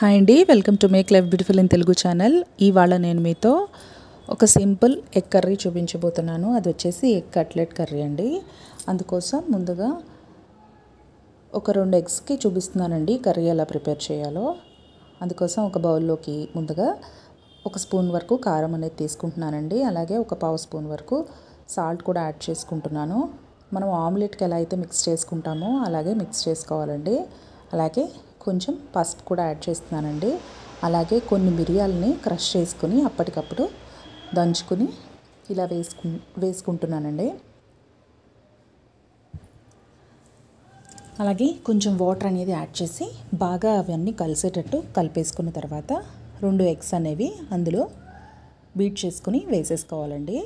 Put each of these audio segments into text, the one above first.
hi అండి welcome to make life beautiful in Telugu channel ఇవాళ నేను మీతో ఒక సింపుల్ ఎగ్ కర్రీ చూపించబోతున్నాను అది వచ్చేసి ఎగ్ కట్లెట్ కర్రీ అండి అందుకోసం ముందుగా ఒక రెండు ఎగ్స్కి చూపిస్తున్నానండి కర్రీ ఎలా ప్రిపేర్ చేయాలో అందుకోసం ఒక బౌల్లోకి ముందుగా ఒక స్పూన్ వరకు కారం అనేది తీసుకుంటున్నానండి అలాగే ఒక పావు స్పూన్ వరకు సాల్ట్ కూడా యాడ్ చేసుకుంటున్నాను మనం ఆమ్లెట్కి ఎలా అయితే మిక్స్ చేసుకుంటామో అలాగే మిక్స్ చేసుకోవాలండి అలాగే కొంచెం పసుపు కూడా యాడ్ చేస్తున్నానండి అలాగే కొన్ని మిరియాలని క్రష్ చేసుకుని అప్పటికప్పుడు దంచుకుని ఇలా వేసుకు వేసుకుంటున్నానండి అలాగే కొంచెం వాటర్ అనేది యాడ్ చేసి బాగా అవన్నీ కలిసేటట్టు కలిపేసుకున్న తర్వాత రెండు ఎగ్స్ అనేవి అందులో బీట్ చేసుకుని వేసేసుకోవాలండి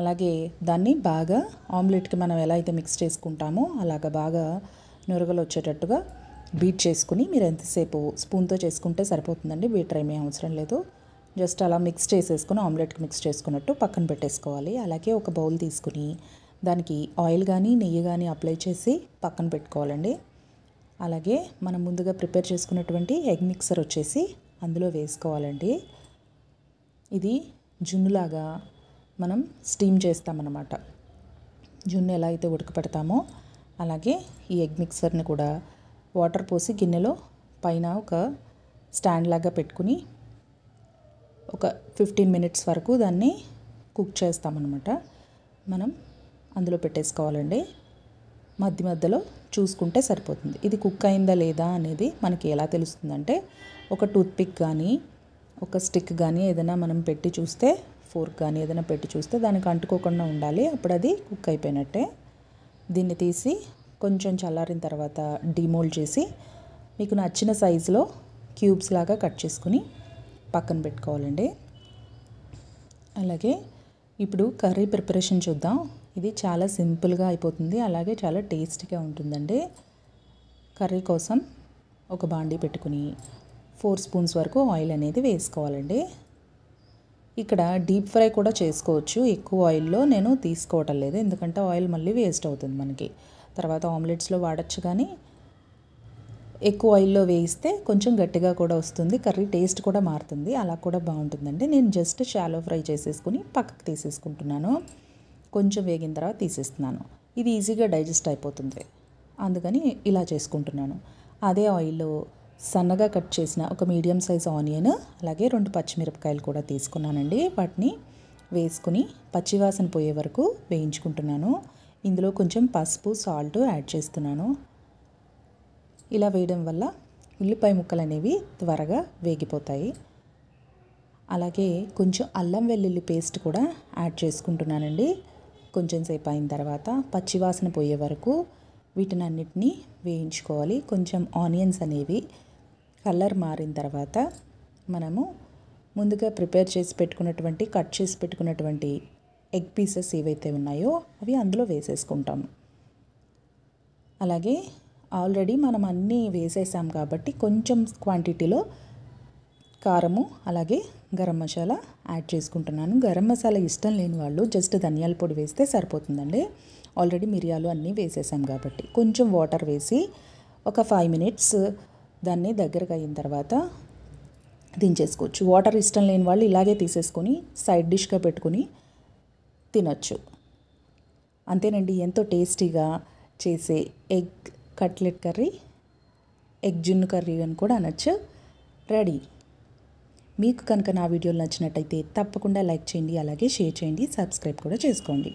అలాగే దాన్ని బాగా ఆమ్లెట్కి మనం ఎలా అయితే మిక్స్ చేసుకుంటామో అలాగ బాగా నురగలు వచ్చేటట్టుగా బీట్ చేసుకుని మీరు ఎంతసేపు స్పూన్తో చేసుకుంటే సరిపోతుందండి బీటర్ ఏమీ అవసరం లేదు జస్ట్ అలా మిక్స్ చేసేసుకుని ఆమ్లెట్కి మిక్స్ చేసుకున్నట్టు పక్కన పెట్టేసుకోవాలి అలాగే ఒక బౌల్ తీసుకుని దానికి ఆయిల్ కానీ నెయ్యి కానీ అప్లై చేసి పక్కన పెట్టుకోవాలండి అలాగే మనం ముందుగా ప్రిపేర్ చేసుకున్నటువంటి ఎగ్ మిక్సర్ వచ్చేసి అందులో వేసుకోవాలండి ఇది జున్నులాగా మనం స్టీమ్ చేస్తామన్నమాట జున్ను ఎలా అయితే ఉడకపెడతామో అలాగే ఈ ఎగ్ మిక్సర్ని కూడా వాటర్ పోసి గిన్నెలో పైన ఒక స్టాండ్ లాగా పెట్టుకుని ఒక ఫిఫ్టీన్ మినిట్స్ వరకు దాన్ని కుక్ చేస్తామన్నమాట మనం అందులో పెట్టేసుకోవాలండి మధ్య మధ్యలో చూసుకుంటే సరిపోతుంది ఇది కుక్ అయిందా లేదా అనేది మనకి ఎలా తెలుస్తుందంటే ఒక టూత్పిక్ కానీ ఒక స్టిక్ కానీ ఏదైనా మనం పెట్టి చూస్తే ఫోర్క్ కానీ ఏదైనా పెట్టి చూస్తే దానికి అంటుకోకుండా ఉండాలి అప్పుడు అది కుక్ అయిపోయినట్టే దీన్ని తీసి కొంచెం చల్లారిన తర్వాత డిమోల్డ్ చేసి మీకు నచ్చిన సైజులో క్యూబ్స్ లాగా కట్ చేసుకుని పక్కన పెట్టుకోవాలండి అలాగే ఇప్పుడు కర్రీ ప్రిపరేషన్ చూద్దాం ఇది చాలా సింపుల్గా అయిపోతుంది అలాగే చాలా టేస్టీగా ఉంటుందండి కర్రీ కోసం ఒక బాండీ పెట్టుకుని ఫోర్ స్పూన్స్ వరకు ఆయిల్ అనేది వేసుకోవాలండి ఇక్కడ డీప్ ఫ్రై కూడా చేసుకోవచ్చు ఎక్కువ ఆయిల్లో నేను తీసుకోవటం లేదు ఎందుకంటే ఆయిల్ మళ్ళీ వేస్ట్ అవుతుంది మనకి తర్వాత ఆమ్లెట్స్లో వాడచ్చు కానీ ఎక్కువ ఆయిల్లో వేయిస్తే కొంచెం గట్టిగా కూడా వస్తుంది కర్రీ టేస్ట్ కూడా మారుతుంది అలా కూడా బాగుంటుందండి నేను జస్ట్ షాలో ఫ్రై చేసేసుకుని పక్కకు తీసేసుకుంటున్నాను కొంచెం వేగిన తర్వాత తీసేస్తున్నాను ఇది ఈజీగా డైజెస్ట్ అయిపోతుంది అందుకని ఇలా చేసుకుంటున్నాను అదే ఆయిల్లో సన్నగా కట్ చేసిన ఒక మీడియం సైజ్ ఆనియన్ అలాగే రెండు పచ్చిమిరపకాయలు కూడా తీసుకున్నానండి వాటిని వేసుకుని పచ్చివాసన పోయే వరకు వేయించుకుంటున్నాను ఇందులో కొంచెం పసుపు సాల్ట్ యాడ్ చేస్తున్నాను ఇలా వేయడం వల్ల ఉల్లిపాయ ముక్కలు అనేవి త్వరగా వేగిపోతాయి అలాగే కొంచెం అల్లం వెల్లుల్లి పేస్ట్ కూడా యాడ్ చేసుకుంటున్నానండి కొంచెం సేపు అయిన తర్వాత పచ్చివాసన పోయే వరకు వీటిని అన్నిటినీ వేయించుకోవాలి కొంచెం ఆనియన్స్ అనేవి కలర్ మారిన తర్వాత మనము ముందుగా ప్రిపేర్ చేసి పెట్టుకున్నటువంటి కట్ చేసి పెట్టుకున్నటువంటి ఎగ్ పీసెస్ ఏవైతే ఉన్నాయో అవి అందులో వేసేసుకుంటాం అలాగే ఆల్రెడీ మనం అన్నీ వేసేసాం కాబట్టి కొంచెం క్వాంటిటీలో కారము అలాగే గరం మసాలా యాడ్ చేసుకుంటున్నాను గరం మసాలా ఇష్టం లేని వాళ్ళు జస్ట్ ధనియాల పొడి వేస్తే సరిపోతుందండి ఆల్రెడీ మిరియాలు అన్నీ వేసేసాం కాబట్టి కొంచెం వాటర్ వేసి ఒక ఫైవ్ మినిట్స్ దాన్ని దగ్గరకు అయిన తర్వాత దించేసుకోవచ్చు వాటర్ ఇష్టం లేని వాళ్ళు ఇలాగే తీసేసుకొని సైడ్ డిష్గా పెట్టుకుని తినచ్చు అంతేనండి ఎంతో టేస్టీగా చేసే ఎగ్ కట్లెట్ కర్రీ ఎగ్ జున్ను కర్రీ అని కూడా అనొచ్చు రెడీ మీకు కనుక నా వీడియోలు నచ్చినట్టయితే తప్పకుండా లైక్ చేయండి అలాగే షేర్ చేయండి సబ్స్క్రైబ్ కూడా చేసుకోండి